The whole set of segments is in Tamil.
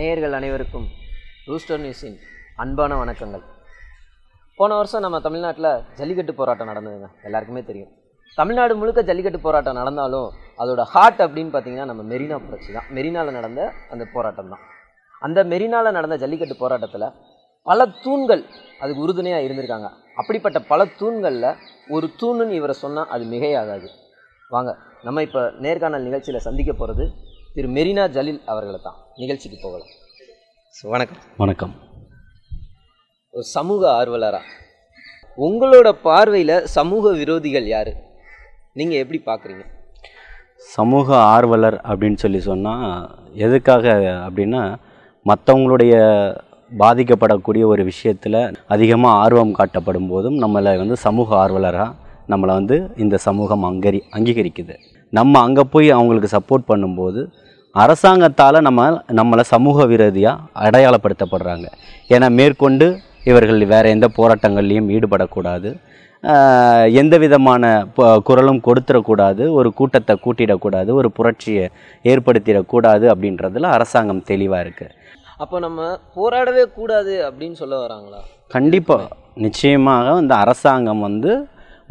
நேயர்கள் அனைவருக்கும் ரூஸ்டர் நியூஸின் அன்பான வணக்கங்கள் போன வருஷம் நம்ம தமிழ்நாட்டில் ஜல்லிக்கட்டு போராட்டம் நடந்ததுங்க எல்லாருக்குமே தெரியும் தமிழ்நாடு முழுக்க ஜல்லிக்கட்டு போராட்டம் நடந்தாலும் அதோட ஹார்ட் அப்படின்னு பார்த்தீங்கன்னா நம்ம மெரினா புரட்சி தான் மெரினாவில் நடந்த அந்த போராட்டம் தான் அந்த மெரினாவில் நடந்த ஜல்லிக்கட்டு போராட்டத்தில் பல தூண்கள் அதுக்கு உறுதுணையாக இருந்திருக்காங்க அப்படிப்பட்ட பல தூண்களில் ஒரு தூணுன்னு இவரை சொன்னால் அது மிகையாகாது வாங்க நம்ம இப்போ நேர்காணல் நிகழ்ச்சியில் சந்திக்க போகிறது திரு மெரினா ஜலீல் அவர்களை தான் நிகழ்ச்சிக்கு போகலாம் வணக்கம் வணக்கம் ஒரு சமூக ஆர்வலரா உங்களோட பார்வையில் சமூக விரோதிகள் யார் நீங்கள் எப்படி பார்க்குறீங்க சமூக ஆர்வலர் அப்படின்னு சொல்லி சொன்னால் எதுக்காக அப்படின்னா மற்றவங்களுடைய பாதிக்கப்படக்கூடிய ஒரு விஷயத்தில் அதிகமாக ஆர்வம் காட்டப்படும் போதும் நம்மளை வந்து சமூக ஆர்வலராக நம்மளை வந்து இந்த சமூகம் அங்கரி அங்கீகரிக்குது நம்ம அங்கே போய் அவங்களுக்கு சப்போர்ட் பண்ணும்போது அரசாங்கத்தால் நம்ம நம்மளை சமூக விரோதியாக அடையாளப்படுத்தப்படுறாங்க ஏன்னா மேற்கொண்டு இவர்கள் வேறு எந்த போராட்டங்கள்லையும் ஈடுபடக்கூடாது எந்த விதமான குரலும் கொடுத்துடக்கூடாது ஒரு கூட்டத்தை கூட்டிடக்கூடாது ஒரு புரட்சியை ஏற்படுத்திடக்கூடாது அப்படின்றதுல அரசாங்கம் தெளிவாக இருக்குது அப்போ நம்ம போராடவே கூடாது அப்படின்னு சொல்ல வராங்களா கண்டிப்பாக நிச்சயமாக இந்த அரசாங்கம் வந்து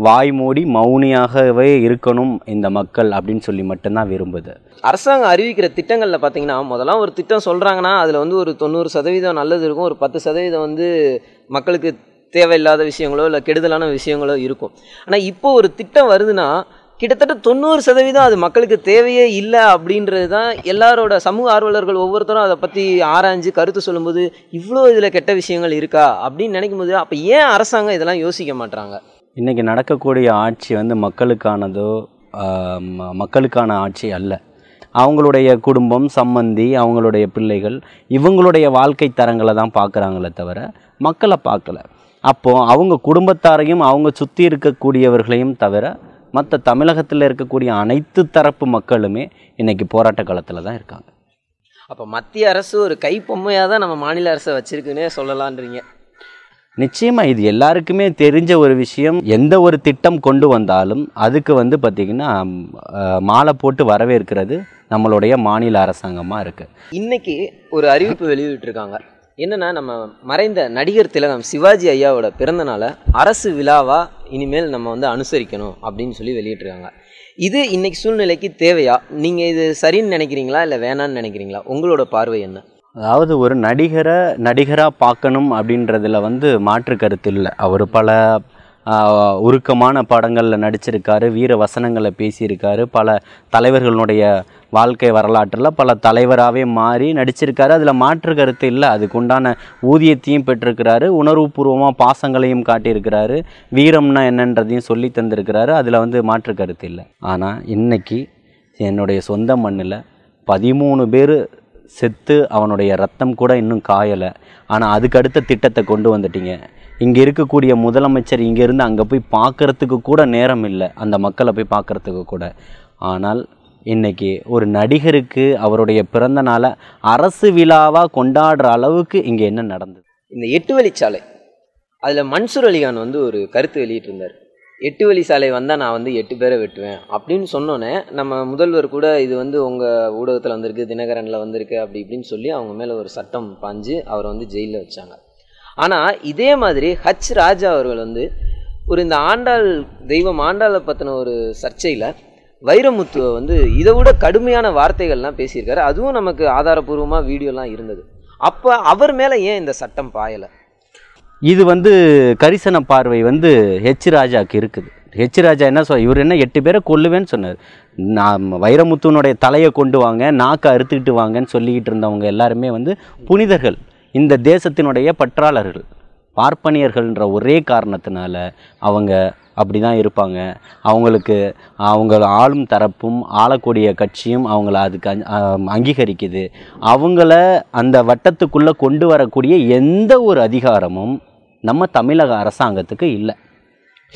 வாய் மூடி மௌனியாகவே இருக்கணும் இந்த மக்கள் அப்படின்னு சொல்லி மட்டும்தான் விரும்புது அரசாங்கம் அறிவிக்கிற திட்டங்களில் பார்த்தீங்கன்னா முதலாம் ஒரு திட்டம் சொல்கிறாங்கன்னா அதில் வந்து ஒரு தொண்ணூறு சதவீதம் நல்லது இருக்கும் ஒரு பத்து சதவீதம் வந்து மக்களுக்கு தேவையில்லாத விஷயங்களோ இல்லை கெடுதலான விஷயங்களோ இருக்கும் ஆனால் இப்போ ஒரு திட்டம் வருதுன்னா கிட்டத்தட்ட தொண்ணூறு சதவீதம் அது மக்களுக்கு தேவையே இல்லை அப்படின்றது தான் எல்லாரோட சமூக ஆர்வலர்கள் ஒவ்வொருத்தரும் அதை பற்றி ஆராய்ஞ்சு கருத்து சொல்லும்போது இவ்வளோ இதில் கெட்ட விஷயங்கள் இருக்கா அப்படின்னு நினைக்கும் போது அப்போ ஏன் அரசாங்கம் இதெல்லாம் யோசிக்க மாட்டாங்க இன்றைக்கி நடக்கக்கூடிய ஆட்சி வந்து மக்களுக்கானதோ மக்களுக்கான ஆட்சி அல்ல அவங்களுடைய குடும்பம் சம்மந்தி அவங்களுடைய பிள்ளைகள் இவங்களுடைய வாழ்க்கை தரங்களை தான் பார்க்குறாங்களே தவிர மக்களை பார்க்கல அப்போது அவங்க குடும்பத்தாரையும் அவங்க சுற்றி இருக்கக்கூடியவர்களையும் தவிர மற்ற தமிழகத்தில் இருக்கக்கூடிய அனைத்து தரப்பு மக்களுமே இன்றைக்கி போராட்ட காலத்தில் தான் இருக்காங்க அப்போ மத்திய அரசு ஒரு கைப்பொம்மையாக தான் நம்ம மாநில அரசை வச்சுருக்குன்னே சொல்லலான்றீங்க நிச்சயமாக இது எல்லாருக்குமே தெரிஞ்ச ஒரு விஷயம் எந்த ஒரு திட்டம் கொண்டு வந்தாலும் அதுக்கு வந்து பார்த்திங்கன்னா மாலை போட்டு வரவேற்கிறது நம்மளுடைய மாநில அரசாங்கமாக இருக்குது இன்றைக்கி ஒரு அறிவிப்பு வெளியிட்டிருக்காங்க என்னென்னா நம்ம மறைந்த நடிகர் திலகம் சிவாஜி ஐயாவோட பிறந்தநாளை அரசு விழாவாக இனிமேல் நம்ம வந்து அனுசரிக்கணும் அப்படின்னு சொல்லி வெளியிட்டிருக்காங்க இது இன்றைக்கி சூழ்நிலைக்கு தேவையா நீங்கள் இது சரின்னு நினைக்கிறீங்களா இல்லை வேணான்னு நினைக்கிறீங்களா உங்களோட பார்வை என்ன அதாவது ஒரு நடிகரை நடிகராக பார்க்கணும் அப்படின்றதில் வந்து மாற்று கருத்து இல்லை அவர் பல உருக்கமான படங்களில் நடிச்சிருக்காரு வீர வசனங்களை பேசியிருக்காரு பல தலைவர்களுடைய வாழ்க்கை வரலாற்றில் பல தலைவராகவே மாறி நடிச்சிருக்காரு அதில் மாற்று கருத்து இல்லை அதுக்குண்டான ஊதியத்தையும் பெற்றிருக்கிறாரு உணர்வுபூர்வமாக பாசங்களையும் காட்டியிருக்கிறாரு வீரம்னா என்னன்றதையும் சொல்லி தந்திருக்கிறாரு அதில் வந்து மாற்று கருத்து இல்லை ஆனால் இன்றைக்கி என்னுடைய சொந்த மண்ணில் பதிமூணு பேர் செத்து அவனுடைய ரத்தம் கூட இன்னும் காயலை ஆனால் அதுக்கடுத்த திட்டத்தை கொண்டு வந்துட்டீங்க இங்கே இருக்கக்கூடிய முதலமைச்சர் இங்கேருந்து அங்கே போய் பார்க்குறதுக்கு கூட நேரம் இல்லை அந்த மக்களை போய் பார்க்குறதுக்கு கூட ஆனால் இன்றைக்கி ஒரு நடிகருக்கு அவருடைய பிறந்த அரசு விழாவாக கொண்டாடுற அளவுக்கு இங்கே என்ன நடந்தது இந்த எட்டு வழிச்சாலை அதில் மன்சூர் அலிகான் வந்து ஒரு கருத்து வெளியிட்டிருந்தார் எட்டு வழி சாலை வந்தால் நான் வந்து எட்டு பேரை வெட்டுவேன் அப்படின்னு சொன்னோன்னே நம்ம முதல்வர் கூட இது வந்து உங்கள் ஊடகத்தில் வந்திருக்கு தினகரனில் வந்திருக்கு அப்படி இப்படின்னு சொல்லி அவங்க மேலே ஒரு சட்டம் பாஞ்சு அவரை வந்து ஜெயிலில் வச்சாங்க ஆனால் இதே மாதிரி ஹச் ராஜா அவர்கள் வந்து ஒரு இந்த ஆண்டாள் தெய்வம் ஆண்டாளை பற்றின ஒரு சர்ச்சையில் வைரமுத்துவை வந்து இதை விட கடுமையான வார்த்தைகள்லாம் பேசியிருக்காரு அதுவும் நமக்கு ஆதாரபூர்வமாக வீடியோலாம் இருந்தது அப்போ அவர் மேலே ஏன் இந்த சட்டம் பாயலை இது வந்து கரிசன பார்வை வந்து ஹெச் ராஜாவுக்கு இருக்குது ஹெச் ராஜா என்ன சொல் இவர் என்ன எட்டு பேரை கொல்லுவேன்னு சொன்னார் நான் வைரமுத்துவனுடைய தலையை கொண்டு வாங்க நாக்கை அறுத்துக்கிட்டு வாங்கன்னு சொல்லிக்கிட்டு இருந்தவங்க எல்லாருமே வந்து புனிதர்கள் இந்த தேசத்தினுடைய பற்றாளர்கள் பார்ப்பனியர்கள்ன்ற ஒரே காரணத்தினால அவங்க அப்படி தான் இருப்பாங்க அவங்களுக்கு அவங்க ஆளும் தரப்பும் ஆளக்கூடிய கட்சியும் அவங்கள அதுக்கு அங்கீகரிக்குது அவங்கள அந்த வட்டத்துக்குள்ளே கொண்டு வரக்கூடிய எந்த ஒரு அதிகாரமும் நம்ம தமிழக அரசாங்கத்துக்கு இல்லை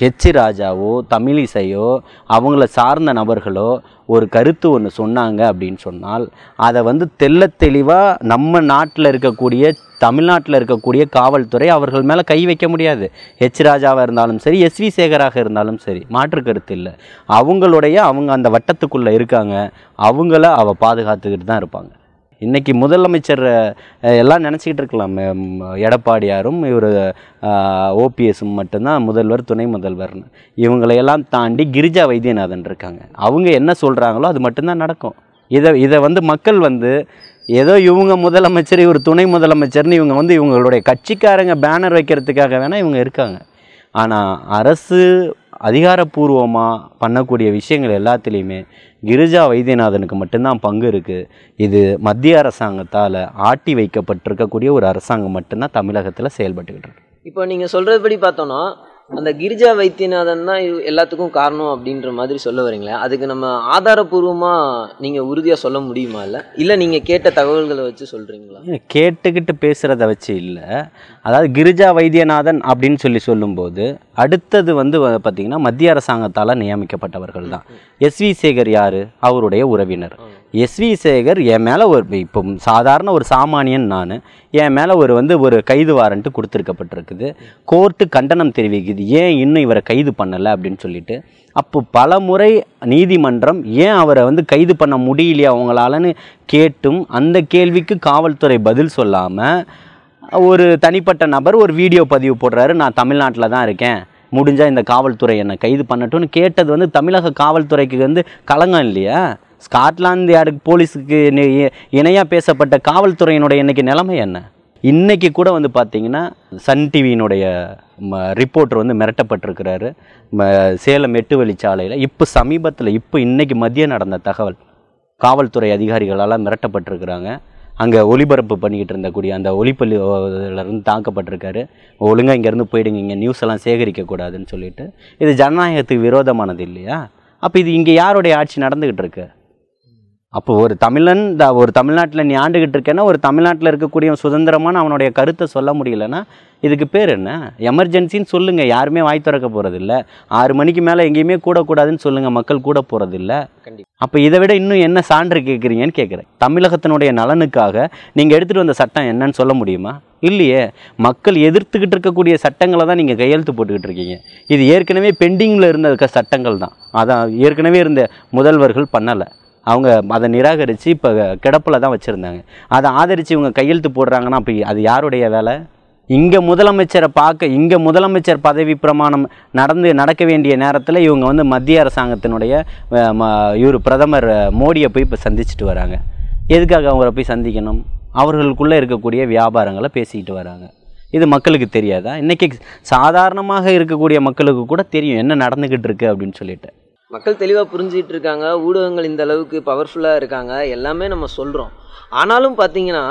ஹெச் ராஜாவோ தமிழிசையோ அவங்கள சார்ந்த நபர்களோ ஒரு கருத்து ஒன்று சொன்னாங்க அப்படின்னு சொன்னால் அதை வந்து தெல்ல தெளிவாக நம்ம நாட்டில் இருக்கக்கூடிய தமிழ்நாட்டில் இருக்கக்கூடிய காவல்துறை அவர்கள் மேலே கை வைக்க முடியாது ஹெச் ராஜாவாக இருந்தாலும் சரி எஸ் வி சேகராக இருந்தாலும் சரி மாற்று கருத்து இல்லை அவங்களுடைய அவங்க அந்த வட்டத்துக்குள்ளே இருக்காங்க அவங்கள அவள் பாதுகாத்துக்கிட்டு தான் இருப்பாங்க இன்றைக்கி முதலமைச்சர் எல்லாம் நினச்சிக்கிட்டு இருக்கலாம் எடப்பாடியாரும் இவர் ஓபிஎஸும் மட்டும்தான் முதல்வர் துணை முதல்வர்னு இவங்களையெல்லாம் தாண்டி கிரிஜா வைத்தியநாதன் இருக்காங்க அவங்க என்ன சொல்கிறாங்களோ அது மட்டும்தான் நடக்கும் இதை இதை வந்து மக்கள் வந்து ஏதோ இவங்க முதலமைச்சர் இவர் துணை முதலமைச்சர்னு இவங்க வந்து இவங்களுடைய கட்சிக்காரங்க பேனர் வைக்கிறதுக்காக வேணால் இவங்க இருக்காங்க ஆனால் அரசு அதிகாரப்பூர்வமாக பண்ணக்கூடிய விஷயங்கள் எல்லாத்துலேயுமே கிரிஜா வைத்தியநாதனுக்கு மட்டும்தான் பங்கு இருக்குது இது மத்திய அரசாங்கத்தால் ஆட்டி வைக்கப்பட்டிருக்கக்கூடிய ஒரு அரசாங்கம் மட்டும்தான் தமிழகத்தில் செயல்பட்டுக்கிட்டு இருக்கு இப்போ நீங்கள் சொல்கிறதுபடி பார்த்தோன்னா அந்த கிரிஜா வைத்தியநாதன் தான் எல்லாத்துக்கும் காரணம் அப்படின்ற மாதிரி சொல்ல வரீங்களே அதுக்கு நம்ம ஆதாரபூர்வமாக நீங்கள் உறுதியாக சொல்ல முடியுமா இல்லை இல்லை நீங்கள் கேட்ட தகவல்களை வச்சு சொல்கிறீங்களா கேட்டுக்கிட்டு பேசுகிறத வச்சு இல்லை அதாவது கிரிஜா வைத்தியநாதன் அப்படின்னு சொல்லி சொல்லும்போது அடுத்தது வந்து பார்த்திங்கன்னா மத்திய அரசாங்கத்தால் நியமிக்கப்பட்டவர்கள் தான் எஸ் வி சேகர் யார் அவருடைய உறவினர் எஸ்வி சேகர் என் மேலே ஒரு இப்போ சாதாரண ஒரு சாமானியன் நான் என் மேலே ஒரு வந்து ஒரு கைது வாரண்ட்டு கொடுத்துருக்கப்பட்டிருக்குது கோர்ட்டு கண்டனம் தெரிவிக்குது ஏன் இன்னும் இவரை கைது பண்ணலை அப்படின்னு சொல்லிட்டு அப்போ பல முறை நீதிமன்றம் ஏன் அவரை வந்து கைது பண்ண முடியலையா அவங்களாலன்னு கேட்டும் அந்த கேள்விக்கு காவல்துறை பதில் சொல்லாமல் ஒரு தனிப்பட்ட நபர் ஒரு வீடியோ பதிவு போடுறாரு நான் தமிழ்நாட்டில் தான் இருக்கேன் முடிஞ்சால் இந்த காவல்துறை என்னை கைது பண்ணட்டும்னு கேட்டது வந்து தமிழக காவல்துறைக்கு வந்து களங்கம் இல்லையா ஸ்காட்லாந்து யாருக்கு போலீஸுக்கு இணையாக பேசப்பட்ட காவல்துறையினுடைய இன்றைக்கி நிலைமை என்ன இன்றைக்கி கூட வந்து பார்த்திங்கன்னா சன் டிவியினுடைய ரிப்போர்ட்டர் வந்து மிரட்டப்பட்டிருக்கிறாரு சேலம் எட்டு வழிச்சாலையில் இப்போ சமீபத்தில் இப்போ இன்றைக்கி மதியம் நடந்த தகவல் காவல்துறை அதிகாரிகளால் மிரட்டப்பட்டிருக்கிறாங்க அங்கே ஒளிபரப்பு பண்ணிக்கிட்டு இருந்தக்கூடிய அந்த ஒளிப்பள்ளியிலேருந்து தாக்கப்பட்டிருக்காரு ஒழுங்காக இங்கேருந்து போயிடுங்க இங்கே நியூஸ் எல்லாம் சேகரிக்கக்கூடாதுன்னு சொல்லிட்டு இது ஜனநாயகத்துக்கு விரோதமானது இல்லையா அப்போ இது இங்கே யாருடைய ஆட்சி நடந்துக்கிட்டு இருக்குது அப்போ ஒரு தமிழன் த ஒரு தமிழ்நாட்டில் நீ ஆண்டுகிட்டு இருக்கேன்னா ஒரு தமிழ்நாட்டில் இருக்கக்கூடிய சுதந்திரமான அவனுடைய கருத்தை சொல்ல முடியலன்னா இதுக்கு பேர் என்ன எமர்ஜென்சின்னு சொல்லுங்கள் யாருமே வாய் திறக்க போகிறதில்ல ஆறு மணிக்கு மேலே எங்கேயுமே கூடக்கூடாதுன்னு சொல்லுங்கள் மக்கள் கூட போகிறதில்ல அப்போ இதை விட இன்னும் என்ன சான்று கேட்குறீங்கன்னு கேட்குறேன் தமிழகத்தினுடைய நலனுக்காக நீங்கள் எடுத்துகிட்டு வந்த சட்டம் என்னன்னு சொல்ல முடியுமா இல்லையே மக்கள் எதிர்த்துக்கிட்டு இருக்கக்கூடிய சட்டங்களை தான் நீங்கள் கையெழுத்து போட்டுக்கிட்டு இருக்கீங்க இது ஏற்கனவே பெண்டிங்கில் இருந்த சட்டங்கள் தான் அதான் ஏற்கனவே இருந்த முதல்வர்கள் பண்ணலை அவங்க அதை நிராகரித்து இப்போ கிடப்பில் தான் வச்சுருந்தாங்க அதை ஆதரித்து இவங்க கையெழுத்து போடுறாங்கன்னா அப்போ அது யாருடைய வேலை இங்கே முதலமைச்சரை பார்க்க இங்கே முதலமைச்சர் பதவி பிரமாணம் நடந்து நடக்க வேண்டிய நேரத்தில் இவங்க வந்து மத்திய அரசாங்கத்தினுடைய இவர் பிரதமர் மோடியை போய் இப்போ சந்திச்சுட்டு வராங்க எதுக்காக அவரை போய் சந்திக்கணும் அவர்களுக்குள்ளே இருக்கக்கூடிய வியாபாரங்களை பேசிக்கிட்டு வராங்க இது மக்களுக்கு தெரியாதா இன்றைக்கி சாதாரணமாக இருக்கக்கூடிய மக்களுக்கு கூட தெரியும் என்ன நடந்துக்கிட்டு இருக்குது அப்படின்னு சொல்லிட்டு மக்கள் தெளிவாக புரிஞ்சிகிட்டு இருக்காங்க ஊடகங்கள் இந்த அளவுக்கு பவர்ஃபுல்லாக இருக்காங்க எல்லாமே நம்ம சொல்கிறோம் ஆனாலும் பார்த்தீங்கன்னா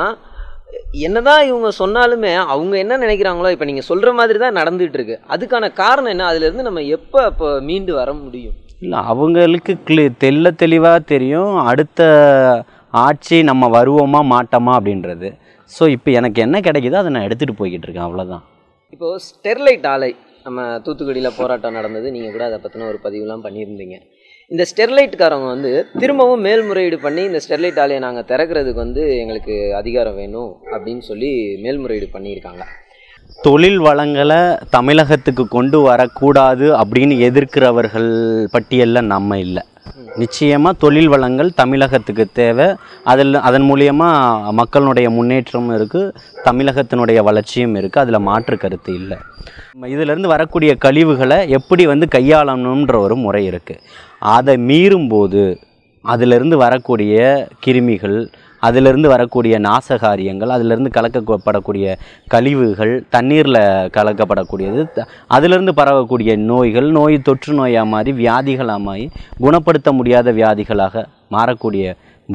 என்னதான் இவங்க சொன்னாலுமே அவங்க என்ன நினைக்கிறாங்களோ இப்போ நீங்கள் சொல்கிற மாதிரி தான் நடந்துகிட்டு இருக்கு அதுக்கான காரணம் என்ன அதுலேருந்து நம்ம எப்போ இப்போ மீண்டு வர முடியும் இல்லை அவங்களுக்கு கிளி தெல்ல தெளிவாக தெரியும் அடுத்த ஆட்சி நம்ம வருவோமா மாட்டோமா அப்படின்றது ஸோ இப்போ எனக்கு என்ன கிடைக்குதோ அதை நான் எடுத்துகிட்டு போய்கிட்டு இருக்கேன் அவ்வளோதான் இப்போது ஸ்டெர்லைட் ஆலை நம்ம தூத்துக்குடியில் போராட்டம் நடந்தது நீங்கள் கூட அதை பற்றின ஒரு பதிவுலாம் பண்ணியிருந்தீங்க இந்த ஸ்டெர்லைட்காரவங்க வந்து திரும்பவும் மேல்முறையீடு பண்ணி இந்த ஸ்டெர்லைட் ஆலையை நாங்கள் திறக்கிறதுக்கு வந்து எங்களுக்கு அதிகாரம் வேணும் அப்படின்னு சொல்லி மேல்முறையீடு பண்ணியிருக்காங்க தொழில் வளங்களை தமிழகத்துக்கு கொண்டு வரக்கூடாது அப்படின்னு எதிர்க்கிறவர்கள் பட்டியலில் நம்ம இல்லை நிச்சயமாக தொழில் வளங்கள் தமிழகத்துக்கு தேவை அதில் அதன் மூலியமாக மக்களுடைய முன்னேற்றமும் இருக்குது தமிழகத்தினுடைய வளர்ச்சியும் இருக்குது அதில் மாற்று கருத்து இல்லை இதிலேருந்து வரக்கூடிய கழிவுகளை எப்படி வந்து கையாளணுன்ற ஒரு முறை இருக்குது அதை மீறும்போது அதிலிருந்து வரக்கூடிய கிருமிகள் அதிலிருந்து வரக்கூடிய நாசகாரியங்கள் அதிலிருந்து கலக்கப்படக்கூடிய கழிவுகள் தண்ணீரில் கலக்கப்படக்கூடியது அதிலிருந்து பரவக்கூடிய நோய்கள் நோய் தொற்று நோயாக மாறி வியாதிகளாக மாறி குணப்படுத்த முடியாத வியாதிகளாக மாறக்கூடிய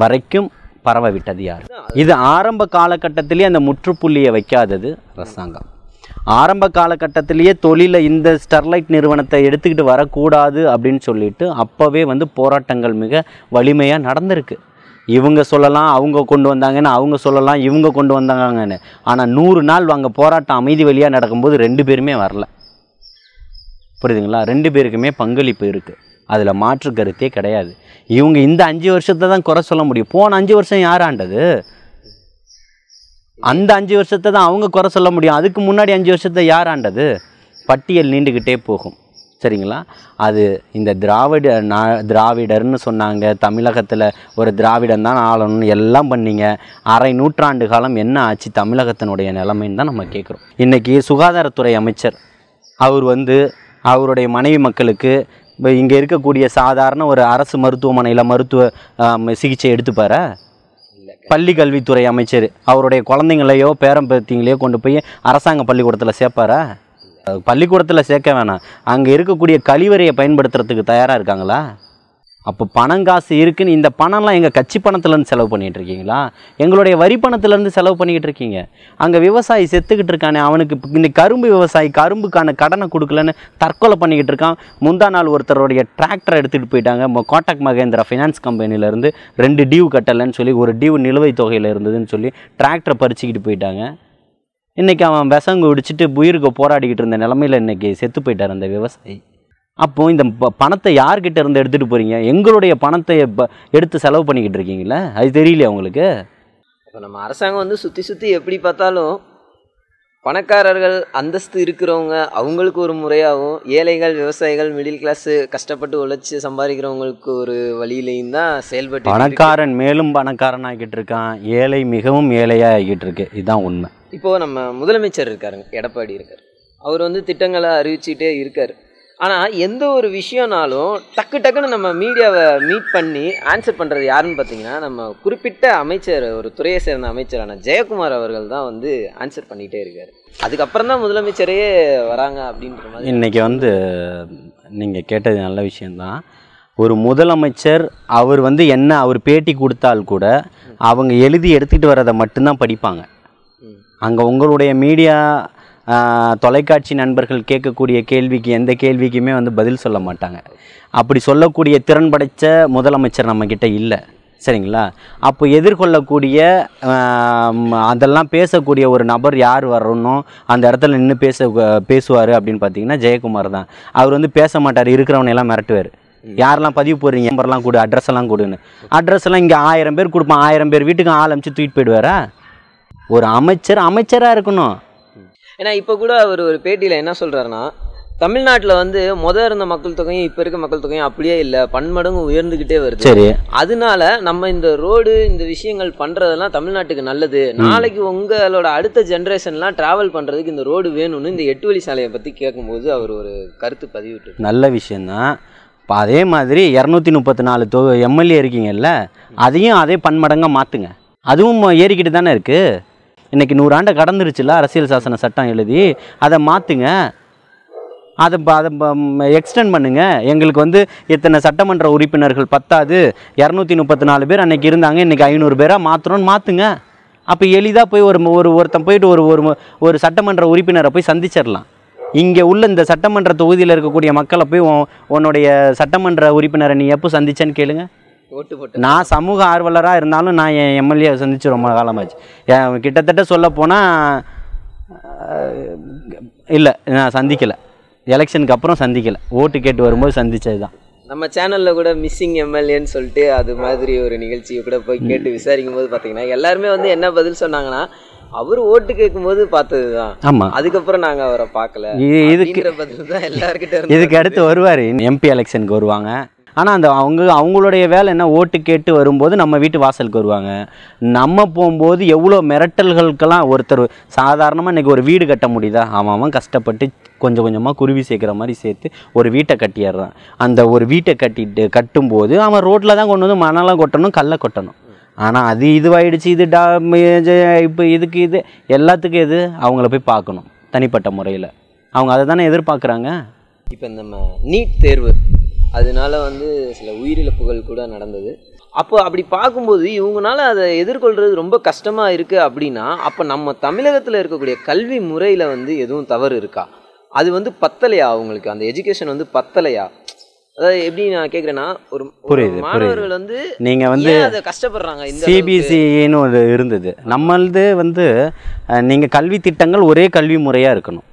வரைக்கும் பரவவிட்டது யார் இது ஆரம்ப காலகட்டத்திலேயே அந்த முற்றுப்புள்ளியை வைக்காதது அரசாங்கம் ஆரம்ப காலகட்டத்திலேயே தொழிலை இந்த ஸ்டெர்லைட் நிறுவனத்தை எடுத்துக்கிட்டு வரக்கூடாது அப்படின்னு சொல்லிட்டு அப்போவே வந்து போராட்டங்கள் மிக வலிமையாக நடந்திருக்கு இவங்க சொல்லலாம் அவங்க கொண்டு வந்தாங்கன்னு அவங்க சொல்லலாம் இவங்க கொண்டு வந்தாங்கன்னு ஆனால் நூறு நாள் அங்கே போராட்டம் அமைதி வழியாக நடக்கும்போது ரெண்டு பேருமே வரல புரியுதுங்களா ரெண்டு பேருக்குமே பங்களிப்பு இருக்குது அதில் மாற்று கருத்தே கிடையாது இவங்க இந்த அஞ்சு வருஷத்தை தான் குறை சொல்ல முடியும் போன அஞ்சு வருஷம் யார் ஆண்டது அந்த அஞ்சு வருஷத்தை தான் அவங்க குறை சொல்ல முடியும் அதுக்கு முன்னாடி அஞ்சு வருஷத்தை யார் ஆண்டது பட்டியல் நீண்டுக்கிட்டே போகும் சரிங்களா அது இந்த திராவிட நான் திராவிடர்னு சொன்னாங்க தமிழகத்தில் ஒரு திராவிடன் தான் ஆளணும்னு எல்லாம் பண்ணீங்க அரை நூற்றாண்டு காலம் என்ன ஆச்சு தமிழகத்தினுடைய நிலைமைன்னு தான் நம்ம கேட்குறோம் இன்றைக்கி சுகாதாரத்துறை அமைச்சர் அவர் வந்து அவருடைய மனைவி மக்களுக்கு இப்போ இங்கே இருக்கக்கூடிய சாதாரண ஒரு அரசு மருத்துவமனையில் மருத்துவ சிகிச்சை எடுத்துப்பார பள்ளி கல்வித்துறை அமைச்சர் அவருடைய குழந்தைங்களையோ பேரம்பத்திங்களையோ கொண்டு போய் அரசாங்க பள்ளிக்கூடத்தில் சேர்ப்பாரா பள்ளிக்கூடத்தில் சேர்க்க வேணாம் அங்கே இருக்கக்கூடிய கழிவறையை பயன்படுத்துறதுக்கு தயாராக இருக்காங்களா அப்போ பணம் காசு இருக்குன்னு இந்த பணம்லாம் எங்கள் கட்சி பணத்துலேருந்து செலவு பண்ணிகிட்டு இருக்கீங்களா எங்களுடைய வரி பணத்துலேருந்து செலவு பண்ணிக்கிட்டு இருக்கீங்க அங்கே விவசாயி செத்துக்கிட்டு இருக்கானே அவனுக்கு இந்த கரும்பு விவசாயி கரும்புக்கான கடனை கொடுக்கலன்னு தற்கொலை பண்ணிக்கிட்டு இருக்கான் முந்தா நாள் ஒருத்தருடைய டிராக்டரை எடுத்துகிட்டு போயிட்டாங்க கோட்டக் மகேந்திரா ஃபினான்ஸ் கம்பெனிலேருந்து ரெண்டு டியூ கட்டலைன்னு சொல்லி ஒரு டியூ நிலுவைத் தொகையில் இருந்ததுன்னு சொல்லி டிராக்டரை பறிச்சுக்கிட்டு போயிட்டாங்க இன்றைக்கி அவன் விசங்கு குடிச்சிட்டு உயிருக்கு போராடிக்கிட்டு இருந்த நிலமையில் இன்றைக்கி செத்து போயிட்டார் அந்த விவசாயி அப்போது இந்த ப பணத்தை யார்கிட்ட இருந்து எடுத்துகிட்டு போகிறீங்க எங்களுடைய பணத்தை எடுத்து செலவு பண்ணிக்கிட்டு இருக்கீங்களே அது தெரியலையா உங்களுக்கு இப்போ நம்ம அரசாங்கம் வந்து சுற்றி சுற்றி எப்படி பார்த்தாலும் பணக்காரர்கள் அந்தஸ்து இருக்கிறவங்க அவங்களுக்கு ஒரு முறையாகவும் ஏழைகள் விவசாயிகள் மிடில் கிளாஸு கஷ்டப்பட்டு உழைச்சி சம்பாதிக்கிறவங்களுக்கு ஒரு வழியிலையும் தான் செயல்பட்டு பணக்காரன் மேலும் பணக்காரன் ஆகிட்டு இருக்கான் ஏழை மிகவும் ஏழையாக ஆகிட்டு இருக்கு இதுதான் உண்மை இப்போது நம்ம முதலமைச்சர் இருக்காருங்க எடப்பாடி இருக்கார் அவர் வந்து திட்டங்களை அறிவிச்சுட்டே இருக்கார் ஆனால் எந்த ஒரு விஷயம்னாலும் டக்கு டக்குன்னு நம்ம மீடியாவை மீட் பண்ணி ஆன்சர் பண்ணுறது யாருன்னு பார்த்தீங்கன்னா நம்ம குறிப்பிட்ட அமைச்சர் ஒரு துறையை சேர்ந்த அமைச்சரான ஜெயக்குமார் அவர்கள் தான் வந்து ஆன்சர் பண்ணிகிட்டே இருக்கார் அதுக்கப்புறம் தான் முதலமைச்சரையே வராங்க அப்படின்ற மாதிரி இன்றைக்கி வந்து நீங்கள் கேட்டது நல்ல விஷயந்தான் ஒரு முதலமைச்சர் அவர் வந்து என்ன அவர் பேட்டி கொடுத்தால் கூட அவங்க எழுதி எடுத்துகிட்டு வரதை மட்டும்தான் படிப்பாங்க அங்கே உங்களுடைய மீடியா தொலைக்காட்சி நண்பர்கள் கேட்கக்கூடிய கேள்விக்கு எந்த கேள்விக்குமே வந்து பதில் சொல்ல மாட்டாங்க அப்படி சொல்லக்கூடிய திறன் படைத்த முதலமைச்சர் நம்மக்கிட்ட இல்லை சரிங்களா அப்போ எதிர்கொள்ளக்கூடிய அதெல்லாம் பேசக்கூடிய ஒரு நபர் யார் வரணும் அந்த இடத்துல நின்று பேச பேசுவார் அப்படின்னு பார்த்தீங்கன்னா ஜெயக்குமார் தான் அவர் வந்து பேச மாட்டார் இருக்கிறவனையெல்லாம் மிரட்டுவார் யாரெல்லாம் பதிவு போடுறீங்க நம்பர்லாம் கொடு அட்ரஸ் எல்லாம் கொடுன்னு அட்ரஸ் எல்லாம் இங்கே ஆயிரம் பேர் கொடுப்பான் ஆயிரம் பேர் வீட்டுக்கு ஆள் தூக்கிட்டு போயிடுவாரா ஒரு அமைச்சர் அமைச்சராக இருக்கணும் ஏன்னா இப்போ கூட அவர் ஒரு பேட்டியில் என்ன சொல்கிறாருன்னா தமிழ்நாட்டில் வந்து முதல் இருந்த மக்கள் தொகையும் இப்போ இருக்க மக்கள் தொகையும் அப்படியே இல்லை பன்மடங்கு உயர்ந்துக்கிட்டே வருது சரி அதனால நம்ம இந்த ரோடு இந்த விஷயங்கள் பண்ணுறதெல்லாம் தமிழ்நாட்டுக்கு நல்லது நாளைக்கு உங்களோட அடுத்த ஜென்ரேஷன்லாம் ட்ராவல் பண்ணுறதுக்கு இந்த ரோடு வேணும்னு இந்த எட்டு வழி சாலையை பற்றி கேட்கும்போது அவர் ஒரு கருத்து பதிவிட்டு நல்ல விஷயந்தான் இப்போ அதே மாதிரி இரநூத்தி முப்பத்தி நாலு தொ எம்எல்ஏ இருக்கீங்கல்ல அதையும் அதே பன்மடங்காக மாற்றுங்க அதுவும் ஏறிக்கிட்டு தானே இருக்குது இன்றைக்கி நூறாண்டை கடந்துருச்சுல அரசியல் சாசன சட்டம் எழுதி அதை மாற்றுங்க அதை அதை எக்ஸ்டெண்ட் பண்ணுங்கள் எங்களுக்கு வந்து இத்தனை சட்டமன்ற உறுப்பினர்கள் பத்தாது இரநூத்தி முப்பத்தி நாலு பேர் அன்றைக்கி இருந்தாங்க இன்றைக்கி ஐநூறு பேராக மாற்றணும்னு மாற்றுங்க அப்போ எளிதாக போய் ஒரு ஒரு ஒருத்தன் போயிட்டு ஒரு ஒரு ஒரு சட்டமன்ற உறுப்பினரை போய் சந்திச்சிடலாம் இங்கே உள்ள இந்த சட்டமன்ற தொகுதியில் இருக்கக்கூடிய மக்களை போய் உன்னுடைய சட்டமன்ற உறுப்பினரை நீ எப்போ சந்திச்சேன்னு கேளுங்கள் ஓட்டு போட்டு நான் சமூக ஆர்வலராக இருந்தாலும் நான் என் எம்எல்ஏ சந்திச்சு ரொம்ப காலமாச்சு கிட்டத்தட்ட சொல்ல போனால் இல்லை நான் சந்திக்கலை எலெக்ஷனுக்கு அப்புறம் சந்திக்கலை ஓட்டு கேட்டு வரும்போது சந்தித்தது தான் நம்ம சேனலில் கூட மிஸ்ஸிங் எம்எல்ஏன்னு சொல்லிட்டு அது மாதிரி ஒரு நிகழ்ச்சியை கூட போய் கேட்டு விசாரிக்கும் போது பார்த்தீங்கன்னா எல்லாருமே வந்து என்ன பதில் சொன்னாங்கன்னா அவர் ஓட்டு கேட்கும்போது பார்த்தது தான் ஆமாம் அதுக்கப்புறம் நாங்கள் அவரை பார்க்கல இதுக்கு பதில் தான் எல்லாருக்கிட்ட இதுக்கு அடுத்து வருவார் எம்பி எலெக்ஷனுக்கு வருவாங்க ஆனால் அந்த அவங்க அவங்களுடைய வேலை என்ன ஓட்டு கேட்டு வரும்போது நம்ம வீட்டு வாசலுக்கு வருவாங்க நம்ம போகும்போது எவ்வளோ மிரட்டல்களுக்கெல்லாம் ஒருத்தர் சாதாரணமாக இன்றைக்கி ஒரு வீடு கட்ட முடியுதா அவன் அவன் கஷ்டப்பட்டு கொஞ்சம் கொஞ்சமாக குருவி சேர்க்குற மாதிரி சேர்த்து ஒரு வீட்டை கட்டிடுறான் அந்த ஒரு வீட்டை கட்டிட்டு கட்டும்போது அவன் ரோட்டில் தான் கொண்டு வந்து மணலாம் கொட்டணும் கல்லை கொட்டணும் ஆனால் அது இதுவாகிடுச்சு இது டா இப்போ இதுக்கு இது எல்லாத்துக்கும் இது அவங்கள போய் பார்க்கணும் தனிப்பட்ட முறையில் அவங்க அதை தானே எதிர்பார்க்குறாங்க இப்போ நம்ம நீட் தேர்வு அதனால வந்து சில உயிரிழப்புகள் கூட நடந்தது அப்போ அப்படி பார்க்கும்போது இவங்களால அதை எதிர்கொள்கிறது ரொம்ப கஷ்டமாக இருக்குது அப்படின்னா அப்போ நம்ம தமிழகத்தில் இருக்கக்கூடிய கல்வி முறையில் வந்து எதுவும் தவறு இருக்கா அது வந்து பத்தலையா அவங்களுக்கு அந்த எஜுகேஷன் வந்து பத்தலையா அதாவது எப்படி நான் கேட்குறேன்னா ஒரு புரியுது மாணவர்கள் வந்து நீங்கள் வந்து அதை கஷ்டப்படுறாங்க இந்த சிபிசின்னு e ஒரு இருந்தது நம்மளது வந்து நீங்கள் கல்வி திட்டங்கள் ஒரே கல்வி முறையாக இருக்கணும்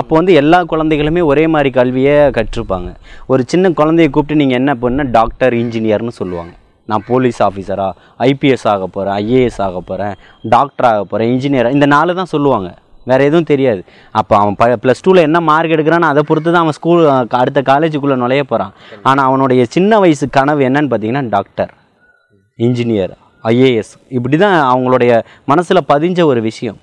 அப்போ வந்து எல்லா குழந்தைகளுமே ஒரே மாதிரி கல்வியை கற்றுப்பாங்க ஒரு சின்ன குழந்தைய கூப்பிட்டு நீங்கள் என்ன பண்ணால் டாக்டர் இன்ஜினியர்னு சொல்லுவாங்க நான் போலீஸ் ஆஃபீஸராக ஐபிஎஸ் ஆக போகிறேன் ஐஏஎஸ் ஆக போகிறேன் டாக்டர் ஆக போகிறேன் இன்ஜினியர் இந்த நாலு தான் சொல்லுவாங்க வேறு எதுவும் தெரியாது அப்போ அவன் ப ப்ளஸ் டூவில் என்ன மார்க் எடுக்கிறான்னு அதை பொறுத்து தான் அவன் ஸ்கூல் அடுத்த காலேஜுக்குள்ளே நுழைய போகிறான் ஆனால் அவனுடைய சின்ன வயசு கனவு என்னன்னு பார்த்தீங்கன்னா டாக்டர் இன்ஜினியர் ஐஏஎஸ் இப்படி தான் அவங்களுடைய மனசில் பதிஞ்ச ஒரு விஷயம்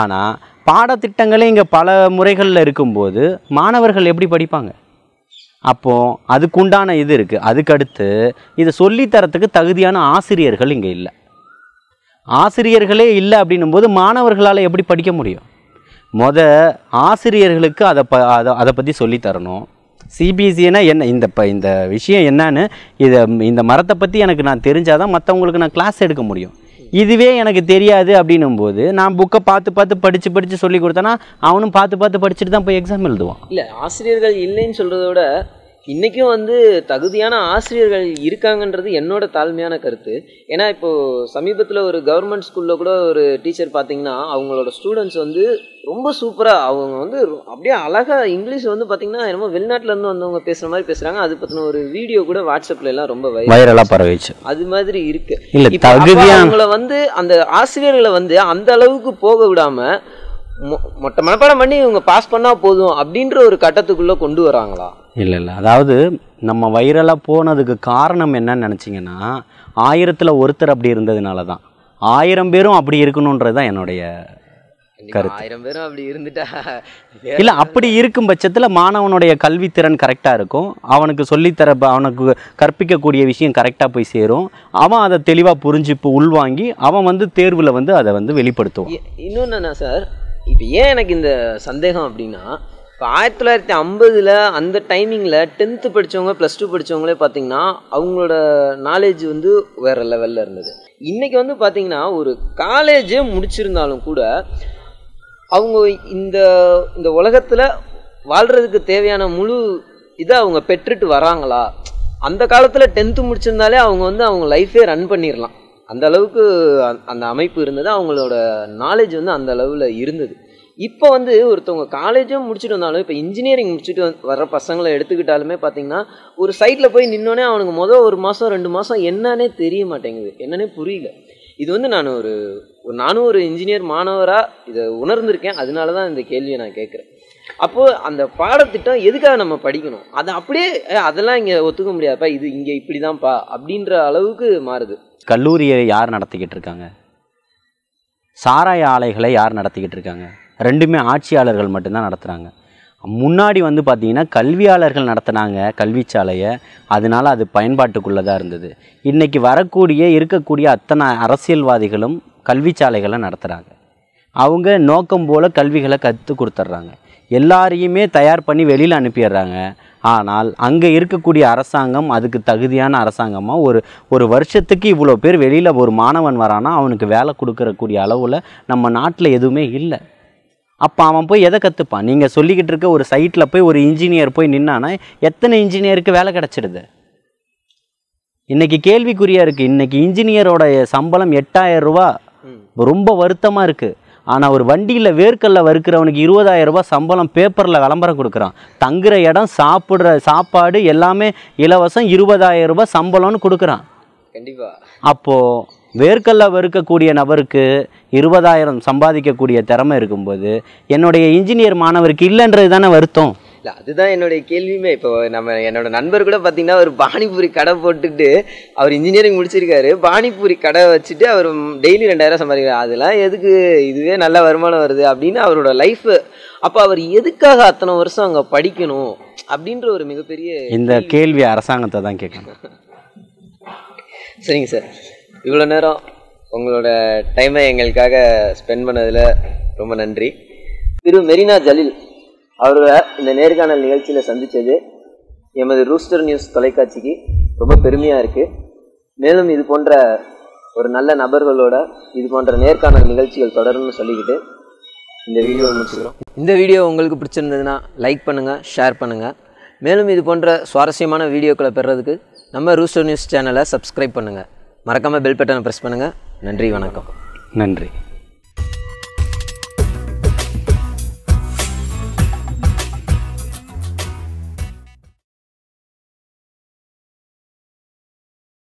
ஆனால் பாடத்திட்டங்களே இங்கே பல முறைகளில் இருக்கும்போது மாணவர்கள் எப்படி படிப்பாங்க அப்போது அதுக்குண்டான இது இருக்குது அதுக்கடுத்து இதை சொல்லித்தரத்துக்கு தகுதியான ஆசிரியர்கள் இங்கே இல்லை ஆசிரியர்களே இல்லை அப்படின்னும் போது மாணவர்களால் எப்படி படிக்க முடியும் மொத ஆசிரியர்களுக்கு அதை ப அதை அதை பற்றி சொல்லித்தரணும் சிபிசினா என்ன இந்த இப்போ இந்த விஷயம் என்னன்னு இதை இந்த மரத்தை பற்றி எனக்கு நான் தெரிஞ்சால் தான் மற்றவங்களுக்கு நான் கிளாஸ் எடுக்க முடியும் இதுவே எனக்கு தெரியாது அப்படின்னும் போது நான் புக்கை பார்த்து பார்த்து படித்து படித்து சொல்லி கொடுத்தேன்னா அவனும் பார்த்து பார்த்து படிச்சுட்டு தான் போய் எக்ஸாம் எழுதுவான் இல்லை ஆசிரியர்கள் இல்லைன்னு சொல்கிறத விட இன்றைக்கும் வந்து தகுதியான ஆசிரியர்கள் இருக்காங்கன்றது என்னோட தாழ்மையான கருத்து ஏன்னா இப்போது சமீபத்தில் ஒரு கவர்மெண்ட் ஸ்கூலில் கூட ஒரு டீச்சர் பார்த்தீங்கன்னா அவங்களோட ஸ்டூடெண்ட்ஸ் வந்து ரொம்ப சூப்பராக அவங்க வந்து அப்படியே அழகாக இங்கிலீஷ் வந்து பார்த்திங்கன்னா என்னமோ வெளிநாட்டிலேருந்து வந்தவங்க பேசுகிற மாதிரி பேசுகிறாங்க அது பற்றின ஒரு வீடியோ கூட வாட்ஸ்அப்பில் எல்லாம் ரொம்ப வைரலாக பரவிச்சு அது மாதிரி இருக்குது இருக்கு அவங்கள வந்து அந்த ஆசிரியர்களை வந்து அந்த அளவுக்கு போக விடாமல் மொ மொட்டை மனப்பாடம் பண்ணி இவங்க பாஸ் பண்ணால் போதும் அப்படின்ற ஒரு கட்டத்துக்குள்ளே கொண்டு வராங்களா இல்லை இல்லை அதாவது நம்ம வைரலாக போனதுக்கு காரணம் என்னன்னு நினச்சிங்கன்னா ஆயிரத்தில் ஒருத்தர் அப்படி இருந்ததுனால தான் ஆயிரம் பேரும் அப்படி இருக்கணுன்றது தான் என்னுடைய கருத்து ஆயிரம் பேரும் அப்படி இருந்துட்டா இல்லை அப்படி இருக்கும் பட்சத்தில் மாணவனுடைய கல்வித்திறன் கரெக்டாக இருக்கும் அவனுக்கு சொல்லித்தர அவனுக்கு கற்பிக்கக்கூடிய விஷயம் கரெக்டாக போய் சேரும் அவன் அதை தெளிவாக புரிஞ்சு உள்வாங்கி அவன் வந்து தேர்வில் வந்து அதை வந்து வெளிப்படுத்துவான் இன்னொன்று என்ன சார் இப்போ ஏன் எனக்கு இந்த சந்தேகம் அப்படின்னா இப்போ ஆயிரத்தி தொள்ளாயிரத்தி ஐம்பதில் அந்த டைமிங்கில் டென்த்து படித்தவங்க ப்ளஸ் டூ படித்தவங்களே பார்த்தீங்கன்னா அவங்களோட நாலேஜ் வந்து வேறு லெவலில் இருந்தது இன்றைக்கி வந்து பார்த்திங்கன்னா ஒரு காலேஜே முடிச்சிருந்தாலும் கூட அவங்க இந்த இந்த உலகத்தில் வாழ்கிறதுக்கு தேவையான முழு இதை அவங்க பெற்றுட்டு வராங்களா அந்த காலத்தில் டென்த்து முடிச்சிருந்தாலே அவங்க வந்து அவங்க லைஃபே ரன் பண்ணிடலாம் அந்த அளவுக்கு அந்த அமைப்பு இருந்தது அவங்களோட நாலேஜ் வந்து அந்த அளவில் இருந்தது இப்போ வந்து ஒருத்தவங்க காலேஜும் முடிச்சுட்டு வந்தாலும் இப்போ இன்ஜினியரிங் முடிச்சுட்டு வர பசங்களை எடுத்துக்கிட்டாலுமே பார்த்தீங்கன்னா ஒரு சைட்டில் போய் நின்னோடனே அவனுக்கு மொதல் ஒரு மாதம் ரெண்டு மாதம் என்னன்னே தெரிய மாட்டேங்குது என்னன்னே புரியல இது வந்து நான் ஒரு நானும் ஒரு இன்ஜினியர் மாணவராக இதை உணர்ந்திருக்கேன் அதனால தான் இந்த கேள்வியை நான் கேட்குறேன் அப்போது அந்த பாடத்திட்டம் எதுக்காக நம்ம படிக்கணும் அதை அப்படியே அதெல்லாம் இங்கே ஒத்துக்க முடியாதுப்பா இது இங்கே இப்படி தான்ப்பா அப்படின்ற அளவுக்கு மாறுது கல்லூரியை யார் நடத்திக்கிட்டு இருக்காங்க சாராய ஆலைகளை யார் நடத்திக்கிட்டு இருக்காங்க ரெண்டுமே ஆட்சியாளர்கள் மட்டும்தான் நடத்துகிறாங்க முன்னாடி வந்து பார்த்திங்கன்னா கல்வியாளர்கள் கல்வி கல்விச்சாலையை அதனால் அது பயன்பாட்டுக்குள்ளே தான் இருந்தது இன்றைக்கி வரக்கூடிய இருக்கக்கூடிய அத்தனை அரசியல்வாதிகளும் கல்விச்சாலைகளை நடத்துகிறாங்க அவங்க நோக்கம் போல் கல்விகளை கற்றுக் கொடுத்துட்றாங்க எல்லாரையுமே தயார் பண்ணி வெளியில் அனுப்பிடுறாங்க ஆனால் அங்கே இருக்கக்கூடிய அரசாங்கம் அதுக்கு தகுதியான அரசாங்கமாக ஒரு ஒரு வருஷத்துக்கு இவ்வளோ பேர் வெளியில் ஒரு மாணவன் வரானா அவனுக்கு வேலை கொடுக்கறக்கூடிய அளவில் நம்ம நாட்டில் எதுவுமே இல்லை அப்போ அவன் போய் எதை கற்றுப்பான் நீங்கள் சொல்லிக்கிட்டு இருக்க ஒரு சைட்டில் போய் ஒரு இன்ஜினியர் போய் நின்னானா எத்தனை இன்ஜினியருக்கு வேலை கிடச்சிடுது இன்றைக்கி கேள்விக்குறியாக இருக்குது இன்றைக்கி இன்ஜினியரோட சம்பளம் எட்டாயிரம் ரூபா ரொம்ப வருத்தமாக இருக்குது ஆனால் ஒரு வண்டியில் வேர்க்கல்ல வறுக்கிறவனுக்கு இருபதாயிரம் ரூபாய் சம்பளம் பேப்பரில் விளம்பரம் கொடுக்குறான் தங்குற இடம் சாப்பிட்ற சாப்பாடு எல்லாமே இலவசம் இருபதாயிரம் ரூபாய் சம்பளம்னு கொடுக்குறான் கண்டிப்பாக அப்போது வேர்க்கல்ல வறுக்கக்கூடிய நபருக்கு இருபதாயிரம் சம்பாதிக்கக்கூடிய திறமை இருக்கும்போது என்னுடைய இன்ஜினியர் மாணவருக்கு இல்லைன்றது தானே வருத்தம் இல்லை அதுதான் என்னுடைய கேள்வியுமே இப்போ நம்ம என்னோட நண்பர் கூட பார்த்தீங்கன்னா அவர் பானிபூரி கடை போட்டுட்டு அவர் இன்ஜினியரிங் முடிச்சிருக்காரு பானிபூரி கடை வச்சுட்டு அவர் டெய்லி ரெண்டாயிரம் சம்பாதிக்கிறார் அதெல்லாம் எதுக்கு இதுவே நல்ல வருமானம் வருது அப்படின்னு அவரோட லைஃப் அப்போ அவர் எதுக்காக அத்தனை வருஷம் அங்கே படிக்கணும் அப்படின்ற ஒரு மிகப்பெரிய இந்த கேள்வி அரசாங்கத்தை தான் கேட்கணும் சரிங்க சார் இவ்வளோ நேரம் உங்களோட டைமை எங்களுக்காக ஸ்பெண்ட் பண்ணதில் ரொம்ப நன்றி திரு மெரினா ஜலீல் அவர்களை இந்த நேர்காணல் நிகழ்ச்சியில் சந்தித்தது எமது ரூஸ்டர் நியூஸ் தொலைக்காட்சிக்கு ரொம்ப பெருமையாக இருக்குது மேலும் இது போன்ற ஒரு நல்ல நபர்களோட இது போன்ற நேர்காணல் நிகழ்ச்சிகள் தொடரும்னு சொல்லிக்கிட்டு இந்த வீடியோ முடிச்சுக்கிறோம் இந்த வீடியோ உங்களுக்கு பிடிச்சிருந்ததுன்னா லைக் பண்ணுங்கள் ஷேர் பண்ணுங்கள் மேலும் இது போன்ற சுவாரஸ்யமான வீடியோக்களை பெறதுக்கு நம்ம ரூஸ்டர் நியூஸ் சேனலை சப்ஸ்கிரைப் பண்ணுங்கள் மறக்காமல் பெல் பட்டனை ப்ரெஸ் பண்ணுங்கள் நன்றி வணக்கம் நன்றி